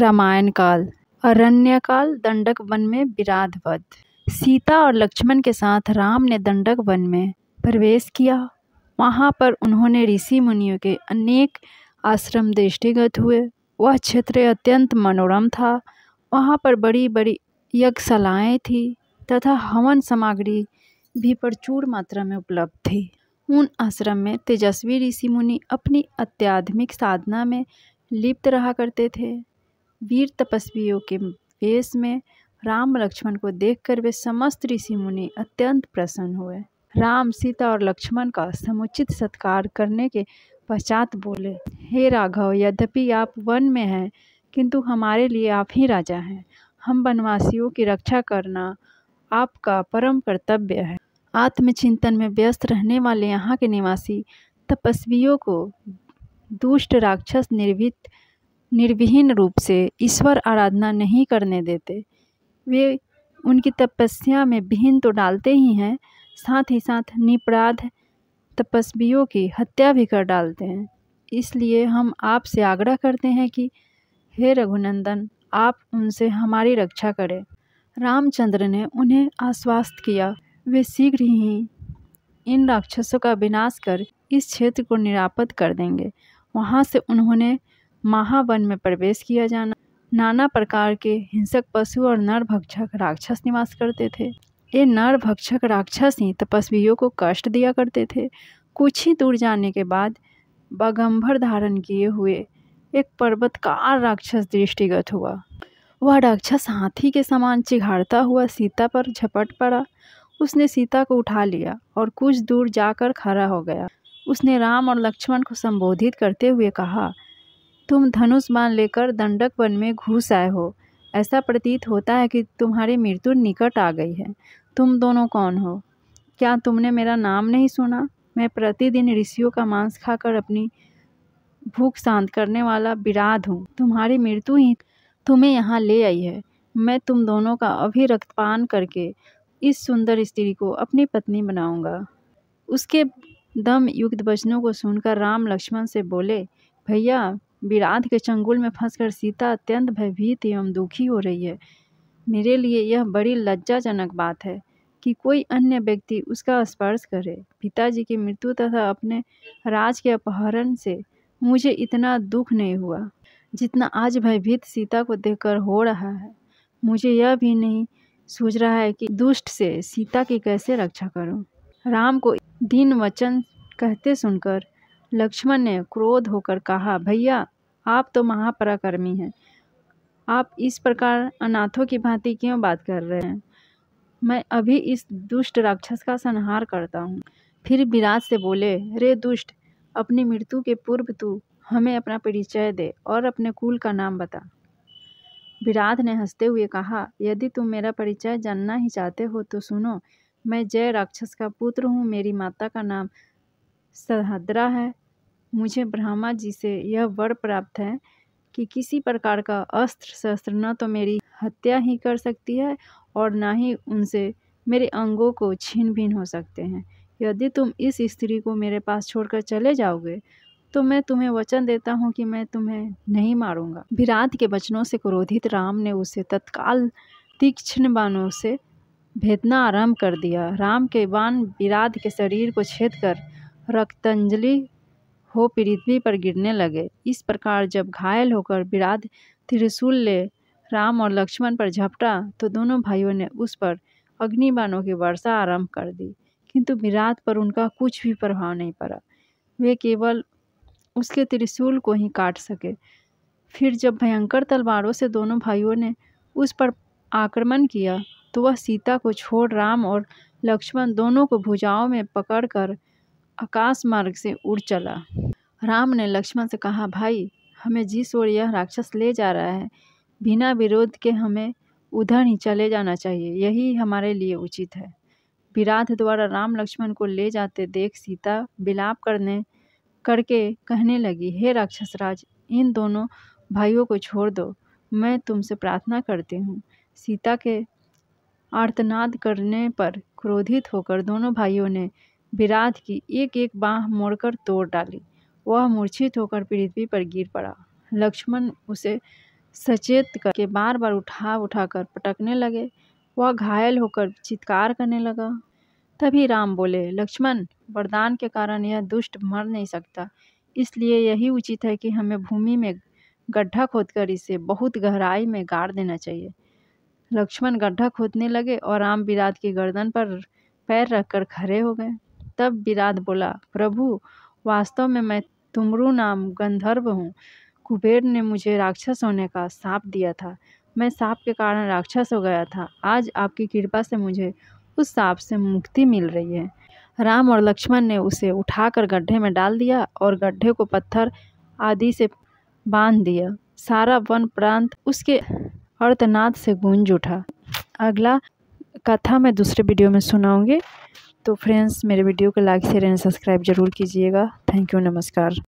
रामायण काल अरण्यकाल दंडक वन में विराध वध सीता और लक्ष्मण के साथ राम ने दंडक वन में प्रवेश किया वहाँ पर उन्होंने ऋषि मुनियों के अनेक आश्रम दृष्टिगत हुए वह क्षेत्र अत्यंत मनोरम था वहाँ पर बड़ी बड़ी यज्ञशालाएँ थी तथा हवन सामग्री भी प्रचुर मात्रा में उपलब्ध थी उन आश्रम में तेजस्वी ऋषि मुनि अपनी अत्याधुनिक साधना में लिप्त रहा करते थे वीर तपस्वियों के वेश में राम लक्ष्मण को देखकर वे समस्त ऋषि मुनि अत्यंत प्रसन्न हुए राम सीता और लक्ष्मण का समुचित सत्कार करने के पश्चात बोले हे राघव यद्यपि आप वन में हैं किंतु हमारे लिए आप ही राजा हैं हम वनवासियों की रक्षा करना आपका परम कर्तव्य है आत्मचिंतन में व्यस्त रहने वाले यहाँ के निवासी तपस्वियों को दुष्ट राक्षस निर्भित निर्विहीन रूप से ईश्वर आराधना नहीं करने देते वे उनकी तपस्या में विहीन तो डालते ही हैं साथ ही साथ निपराध तपस्वियों की हत्या भी कर डालते हैं इसलिए हम आपसे आग्रह करते हैं कि हे रघुनंदन आप उनसे हमारी रक्षा करें रामचंद्र ने उन्हें आश्वस्त किया वे शीघ्र ही इन राक्षसों का विनाश कर इस क्षेत्र को निरापद कर देंगे वहाँ से उन्होंने महावन में प्रवेश किया जाना नाना प्रकार के हिंसक पशु और नरभक्षक राक्षस निवास करते थे ये नरभक्षक राक्षस ही तपस्वियों को कष्ट दिया करते थे कुछ ही दूर जाने के बाद बगम्भर धारण किए हुए एक पर्वतकार राक्षस दृष्टिगत हुआ वह राक्षस हाथी के समान चिघाड़ता हुआ सीता पर झपट पड़ा उसने सीता को उठा लिया और कुछ दूर जाकर खड़ा हो गया उसने राम और लक्ष्मण को संबोधित करते हुए कहा तुम धनुष बाण लेकर दंडक वन में घुस आए हो ऐसा प्रतीत होता है कि तुम्हारी मृत्यु निकट आ गई है तुम दोनों कौन हो क्या तुमने मेरा नाम नहीं सुना मैं प्रतिदिन ऋषियों का मांस खाकर अपनी भूख शांत करने वाला विराध हूँ तुम्हारी मृत्यु ही तुम्हें यहाँ ले आई है मैं तुम दोनों का अभी रक्तपान करके इस सुंदर स्त्री को अपनी पत्नी बनाऊंगा उसके दम युक्त वचनों को सुनकर राम लक्ष्मण से बोले भैया विराध के चंगुल में फंसकर सीता अत्यंत भयभीत एवं दुखी हो रही है मेरे लिए यह बड़ी लज्जाजनक बात है कि कोई अन्य व्यक्ति उसका स्पर्श करे पिताजी की मृत्यु तथा अपने राज के अपहरण से मुझे इतना दुख नहीं हुआ जितना आज भयभीत सीता को देखकर हो रहा है मुझे यह भी नहीं सूझ रहा है कि दुष्ट से सीता की कैसे रक्षा करूं। राम को दीन वचन कहते सुनकर लक्ष्मण ने क्रोध होकर कहा भैया आप तो महापराकर्मी हैं आप इस प्रकार अनाथों की भांति क्यों बात कर रहे हैं मैं अभी इस दुष्ट राक्षस का संहार करता हूँ फिर विराज से बोले रे दुष्ट अपनी मृत्यु के पूर्व तू हमें अपना परिचय दे और अपने कुल का नाम बता विराध ने हंसते हुए कहा यदि तुम मेरा परिचय जानना ही चाहते हो तो सुनो मैं जय राक्षस का पुत्र हूँ मेरी माता का नाम सहद्रा है मुझे ब्रह्मा जी से यह वर प्राप्त है कि किसी प्रकार का अस्त्र शस्त्र न तो मेरी हत्या ही कर सकती है और ना ही उनसे मेरे अंगों को छीन भीन हो सकते हैं यदि तुम इस स्त्री को मेरे पास छोड़कर चले जाओगे तो मैं तुम्हें वचन देता हूँ कि मैं तुम्हें नहीं मारूंगा विराट के वचनों से क्रोधित राम ने उसे तत्काल तीक्ष्ण बाणों से भेदना आरंभ कर दिया राम के बाण विराट के शरीर को छेद कर रक्तंजलि हो पृथ्वी पर गिरने लगे इस प्रकार जब घायल होकर विराद त्रिशूल ले राम और लक्ष्मण पर झपटा तो दोनों भाइयों ने उस पर अग्निबाणों की वर्षा आरंभ कर दी किंतु विराट पर उनका कुछ भी प्रभाव नहीं पड़ा वे केवल उसके त्रिशूल को ही काट सके फिर जब भयंकर तलवारों से दोनों भाइयों ने उस पर आक्रमण किया तो वह सीता को छोड़ राम और लक्ष्मण दोनों को भुजाओं में पकड़कर आकाश मार्ग से उड़ चला राम ने लक्ष्मण से कहा भाई हमें जिस ओर यह राक्षस ले जा रहा है बिना विरोध के हमें उधर ही चले जाना चाहिए यही हमारे लिए उचित है विराध द्वारा राम लक्ष्मण को ले जाते देख सीता विलाप करने करके कहने लगी हे राक्षस राज इन दोनों भाइयों को छोड़ दो मैं तुमसे प्रार्थना करती हूँ सीता के आर्तनाद करने पर क्रोधित होकर दोनों भाइयों ने विराट की एक एक बाँह मोड़कर तोड़ डाली वह मूर्छित होकर पृथ्वी पर गिर पड़ा लक्ष्मण उसे सचेत करके बार बार उठा उठाकर पटकने लगे वह घायल होकर चित्कार करने लगा तभी राम बोले लक्ष्मण वरदान के कारण यह दुष्ट मर नहीं सकता इसलिए यही उचित है कि हमें भूमि में गड्ढा खोदकर इसे बहुत गहराई में गाड़ देना चाहिए लक्ष्मण गड्ढा खोदने लगे और राम विराट की गर्दन पर पैर रखकर खड़े हो गए तब विराद बोला प्रभु वास्तव में मैं तुमरू नाम गंधर्व हूँ कुबेर ने मुझे राक्षस होने का सांप दिया था मैं साप के कारण राक्षस हो गया था आज आपकी कृपा से मुझे उस साप से मुक्ति मिल रही है राम और लक्ष्मण ने उसे उठाकर गड्ढे में डाल दिया और गड्ढे को पत्थर आदि से बांध दिया सारा वन प्रांत उसके अर्थनाद से गूंज उठा अगला कथा मैं दूसरे वीडियो में सुनाऊंगी तो फ्रेंड्स मेरे वीडियो को लाइक शेयर एंड सब्सक्राइब ज़रूर कीजिएगा थैंक यू नमस्कार